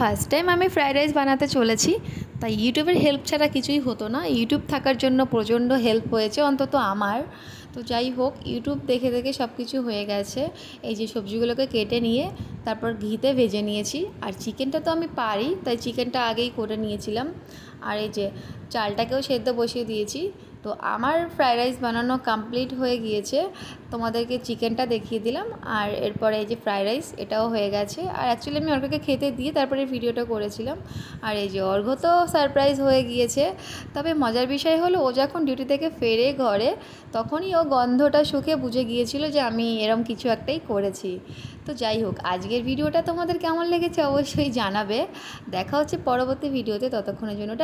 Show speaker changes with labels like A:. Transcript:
A: first time আমি fried rice বানাতে চলেছি তাই ইউটিউবের হেল্প ছাড়া কিছুই হতো না ইউটিউব থাকার জন্য প্রচণ্ড হেল্প হয়েছে অন্তত আমার তো যাই হোক ইউটিউব দেখে দেখে সব কিছু হয়ে গেছে এই যে সবজিগুলোকে কেটে নিয়ে তারপর ঘিতে ভেজে নিয়েছি আর চিকেনটা তো আমি পারি তাই চিকেনটা আগেই করে নিয়েছিলাম আর এই যে চালটাকেও সেদ্ধ বসিয়ে দিয়েছি তো আমার ফ্রায়েড রাইস বানানো কমপ্লিট হয়ে গিয়েছে তোমাদেরকে চিকেনটা দেখিয়ে দিলাম আর এরপরে এই যে ফ্রায়েড রাইস এটাও হয়ে গেছে আর অ্যাকচুয়ালি আমি অর্ঘকে খেতে দিয়ে তারপরে ভিডিওটা করেছিলাম আর এই যে অর্ঘ তো সারপ্রাইজ হয়ে গিয়েছে তবে মজার বিষয় হলো ও যখন ডিউটি থেকে ফেরে ঘরে তখনই ও গন্ধটা শুকে বুঝে গিয়েছিল যে আমি এরম কিছু একটাই করেছি তো যাই হোক আজকের ভিডিওটা তোমাদের কেমন লেগেছে অবশ্যই জানাবে দেখা হচ্ছে পরবর্তী ভিডিওতে ততক্ষণের জন্য